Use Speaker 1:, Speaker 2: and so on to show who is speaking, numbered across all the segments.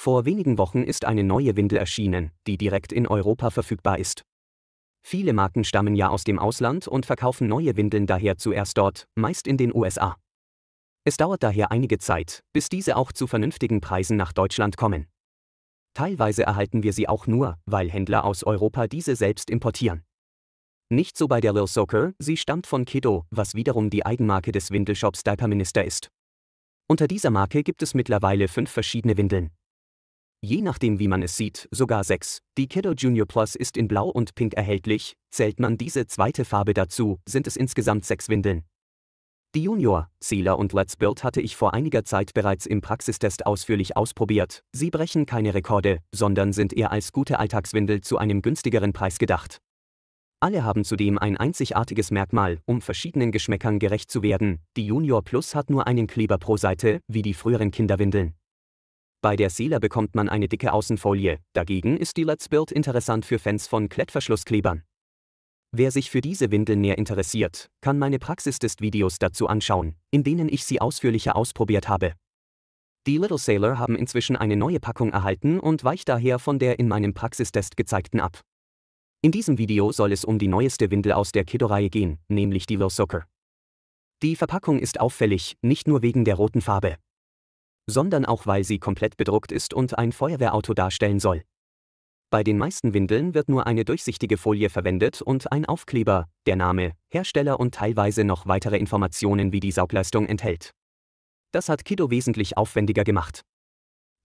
Speaker 1: Vor wenigen Wochen ist eine neue Windel erschienen, die direkt in Europa verfügbar ist. Viele Marken stammen ja aus dem Ausland und verkaufen neue Windeln daher zuerst dort, meist in den USA. Es dauert daher einige Zeit, bis diese auch zu vernünftigen Preisen nach Deutschland kommen. Teilweise erhalten wir sie auch nur, weil Händler aus Europa diese selbst importieren. Nicht so bei der Lil Soccer, sie stammt von Kiddo, was wiederum die Eigenmarke des Windelshops Diaper Minister ist. Unter dieser Marke gibt es mittlerweile fünf verschiedene Windeln je nachdem wie man es sieht, sogar sechs. Die Kiddo Junior Plus ist in Blau und Pink erhältlich, zählt man diese zweite Farbe dazu, sind es insgesamt sechs Windeln. Die Junior, Sealer und Let's Build hatte ich vor einiger Zeit bereits im Praxistest ausführlich ausprobiert, sie brechen keine Rekorde, sondern sind eher als gute Alltagswindel zu einem günstigeren Preis gedacht. Alle haben zudem ein einzigartiges Merkmal, um verschiedenen Geschmäckern gerecht zu werden. Die Junior Plus hat nur einen Kleber pro Seite, wie die früheren Kinderwindeln. Bei der Seele bekommt man eine dicke Außenfolie, dagegen ist die Let's Build interessant für Fans von Klettverschlussklebern. Wer sich für diese Windeln näher interessiert, kann meine Praxistest-Videos dazu anschauen, in denen ich sie ausführlicher ausprobiert habe. Die Little Sailor haben inzwischen eine neue Packung erhalten und weicht daher von der in meinem Praxistest gezeigten ab. In diesem Video soll es um die neueste Windel aus der Kiddo-Reihe gehen, nämlich die Low Soccer. Die Verpackung ist auffällig, nicht nur wegen der roten Farbe sondern auch weil sie komplett bedruckt ist und ein Feuerwehrauto darstellen soll. Bei den meisten Windeln wird nur eine durchsichtige Folie verwendet und ein Aufkleber, der Name, Hersteller und teilweise noch weitere Informationen wie die Saugleistung enthält. Das hat Kiddo wesentlich aufwendiger gemacht.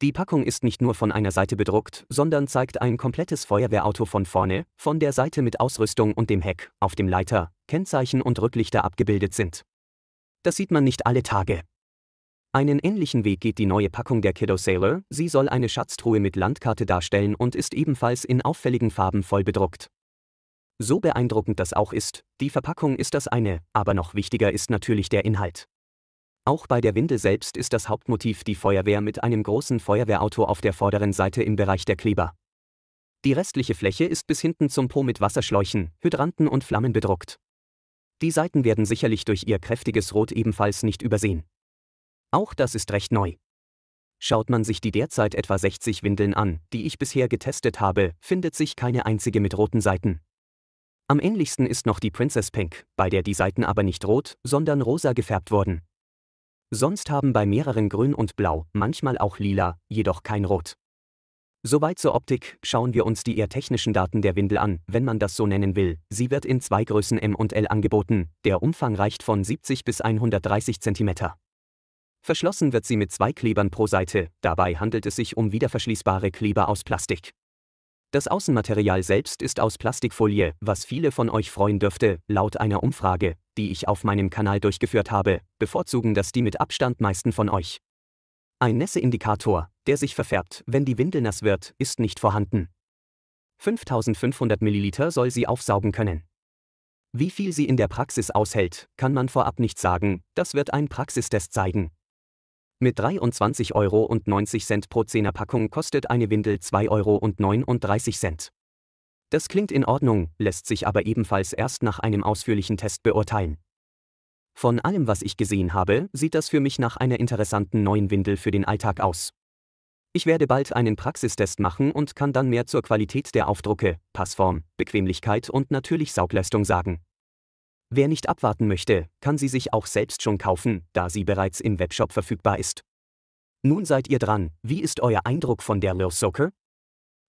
Speaker 1: Die Packung ist nicht nur von einer Seite bedruckt, sondern zeigt ein komplettes Feuerwehrauto von vorne, von der Seite mit Ausrüstung und dem Heck, auf dem Leiter, Kennzeichen und Rücklichter abgebildet sind. Das sieht man nicht alle Tage. Einen ähnlichen Weg geht die neue Packung der Kiddo Sailor, sie soll eine Schatztruhe mit Landkarte darstellen und ist ebenfalls in auffälligen Farben voll bedruckt. So beeindruckend das auch ist, die Verpackung ist das eine, aber noch wichtiger ist natürlich der Inhalt. Auch bei der Winde selbst ist das Hauptmotiv die Feuerwehr mit einem großen Feuerwehrauto auf der vorderen Seite im Bereich der Kleber. Die restliche Fläche ist bis hinten zum Po mit Wasserschläuchen, Hydranten und Flammen bedruckt. Die Seiten werden sicherlich durch ihr kräftiges Rot ebenfalls nicht übersehen. Auch das ist recht neu. Schaut man sich die derzeit etwa 60 Windeln an, die ich bisher getestet habe, findet sich keine einzige mit roten Seiten. Am ähnlichsten ist noch die Princess Pink, bei der die Seiten aber nicht rot, sondern rosa gefärbt wurden. Sonst haben bei mehreren grün und blau, manchmal auch lila, jedoch kein rot. Soweit zur Optik, schauen wir uns die eher technischen Daten der Windel an, wenn man das so nennen will. Sie wird in zwei Größen M und L angeboten, der Umfang reicht von 70 bis 130 cm. Verschlossen wird sie mit zwei Klebern pro Seite, dabei handelt es sich um wiederverschließbare Kleber aus Plastik. Das Außenmaterial selbst ist aus Plastikfolie, was viele von euch freuen dürfte, laut einer Umfrage, die ich auf meinem Kanal durchgeführt habe, bevorzugen das die mit Abstand meisten von euch. Ein Nässeindikator, der sich verfärbt, wenn die Windel nass wird, ist nicht vorhanden. 5500 Milliliter soll sie aufsaugen können. Wie viel sie in der Praxis aushält, kann man vorab nicht sagen, das wird ein Praxistest zeigen, mit 23,90 Euro pro 10er Packung kostet eine Windel 2,39 Euro. Das klingt in Ordnung, lässt sich aber ebenfalls erst nach einem ausführlichen Test beurteilen. Von allem, was ich gesehen habe, sieht das für mich nach einer interessanten neuen Windel für den Alltag aus. Ich werde bald einen Praxistest machen und kann dann mehr zur Qualität der Aufdrucke, Passform, Bequemlichkeit und natürlich Saugleistung sagen. Wer nicht abwarten möchte, kann sie sich auch selbst schon kaufen, da sie bereits im Webshop verfügbar ist. Nun seid ihr dran, wie ist euer Eindruck von der Lil Soccer?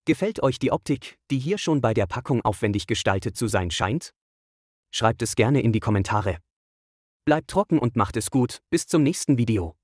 Speaker 1: Gefällt euch die Optik, die hier schon bei der Packung aufwendig gestaltet zu sein scheint? Schreibt es gerne in die Kommentare. Bleibt trocken und macht es gut, bis zum nächsten Video.